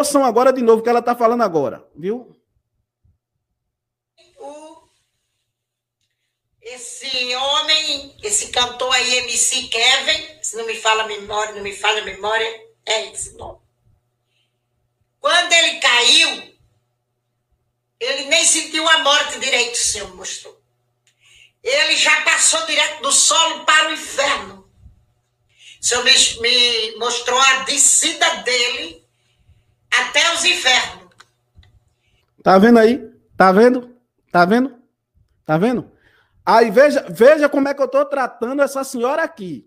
ouçam agora de novo o que ela está falando agora, viu? Esse homem, esse cantor aí, MC Kevin, se não me fala a memória, não me fala a memória, é esse nome. Quando ele caiu, ele nem sentiu a morte direito, o Senhor mostrou. Ele já passou direto do solo para o inferno. O Senhor me, me mostrou a descida dele até os infernos. Tá vendo aí? Tá vendo? Tá vendo? Tá vendo? Aí veja, veja como é que eu estou tratando essa senhora aqui.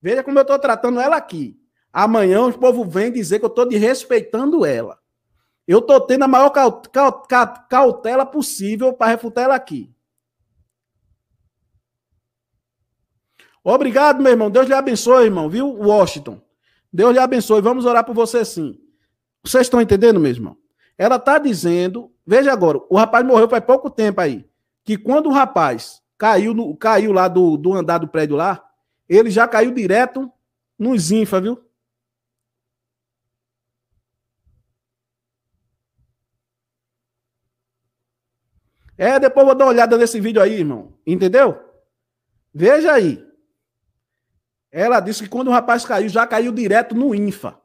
Veja como eu estou tratando ela aqui. Amanhã o povo vem dizer que eu estou desrespeitando ela. Eu estou tendo a maior cautela possível para refutar ela aqui. Obrigado, meu irmão. Deus lhe abençoe, irmão, viu? Washington. Deus lhe abençoe. Vamos orar por você sim. Vocês estão entendendo, meu irmão? Ela está dizendo, veja agora, o rapaz morreu faz pouco tempo aí, que quando o rapaz caiu, no, caiu lá do, do andar do prédio lá, ele já caiu direto nos infa, viu? É, depois vou dar uma olhada nesse vídeo aí, irmão. Entendeu? Veja aí. Ela disse que quando o rapaz caiu, já caiu direto no INFA.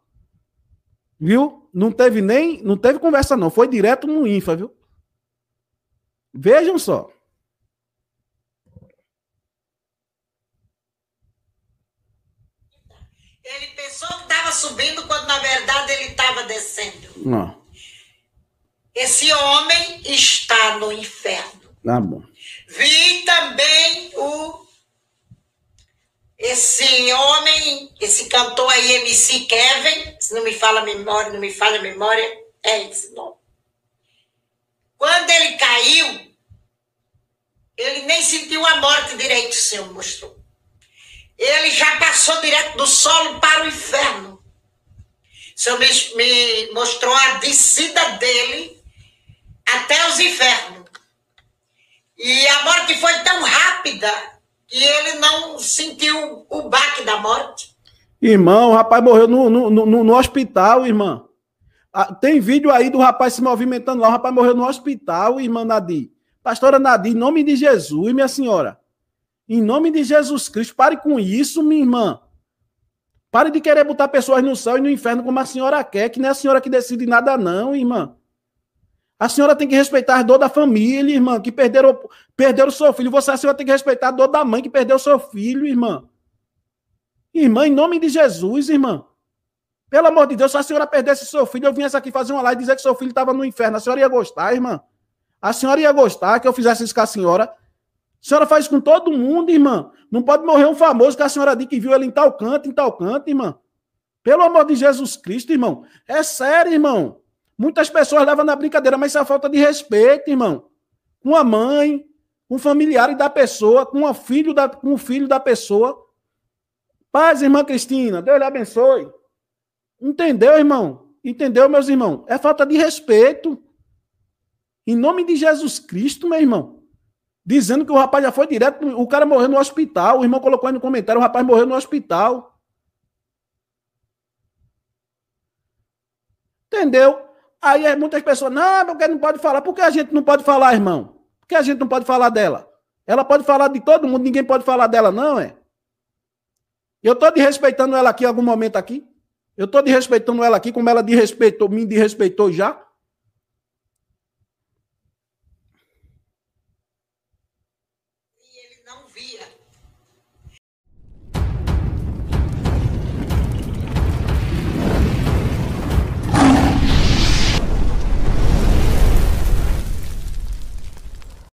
Viu? não teve nem, não teve conversa não, foi direto no Infa, viu? Vejam só. Ele pensou que estava subindo quando na verdade ele estava descendo. Não. Esse homem está no inferno. Tá bom. Vi também o esse homem, esse cantor aí, MC Kevin, se não me fala memória, não me fala a memória, é esse nome. Quando ele caiu, ele nem sentiu a morte direito, o Senhor mostrou. Ele já passou direto do solo para o inferno. O Senhor me, me mostrou a descida dele até os infernos. E a morte foi tão rápida sentiu o baque da morte. Irmão, o rapaz morreu no, no, no, no hospital, irmã. Ah, tem vídeo aí do rapaz se movimentando lá. O rapaz morreu no hospital, irmã Nadir. Pastora Nadir, em nome de Jesus, minha senhora. Em nome de Jesus Cristo, pare com isso, minha irmã. Pare de querer botar pessoas no céu e no inferno como a senhora quer, que não é a senhora que decide nada, não, irmã. A senhora tem que respeitar a dor da família, irmã, que perderam, perderam o seu filho. Você, a senhora tem que respeitar a dor da mãe que perdeu o seu filho, irmã. Irmã, em nome de Jesus, irmã. Pelo amor de Deus, se a senhora perdesse seu filho, eu viesse aqui fazer uma live e dizer que seu filho estava no inferno. A senhora ia gostar, irmã? A senhora ia gostar que eu fizesse isso com a senhora? A senhora faz com todo mundo, irmã. Não pode morrer um famoso que a senhora disse que viu ele em tal canto, em tal canto, irmã. Pelo amor de Jesus Cristo, irmão. É sério, irmão. Muitas pessoas levam na brincadeira, mas isso é falta de respeito, irmão. Com a mãe, com o familiar da pessoa, com, a filho da, com o filho da pessoa. Paz, irmã Cristina, Deus lhe abençoe. Entendeu, irmão? Entendeu, meus irmãos? É falta de respeito. Em nome de Jesus Cristo, meu irmão. Dizendo que o rapaz já foi direto, o cara morreu no hospital. O irmão colocou aí no comentário: o rapaz morreu no hospital. Entendeu? Aí é muitas pessoas, não, porque não pode falar. Por que a gente não pode falar, irmão? Por que a gente não pode falar dela? Ela pode falar de todo mundo, ninguém pode falar dela, não, é? Eu estou desrespeitando ela aqui em algum momento aqui? Eu estou desrespeitando ela aqui, como ela desrespeitou, me desrespeitou já?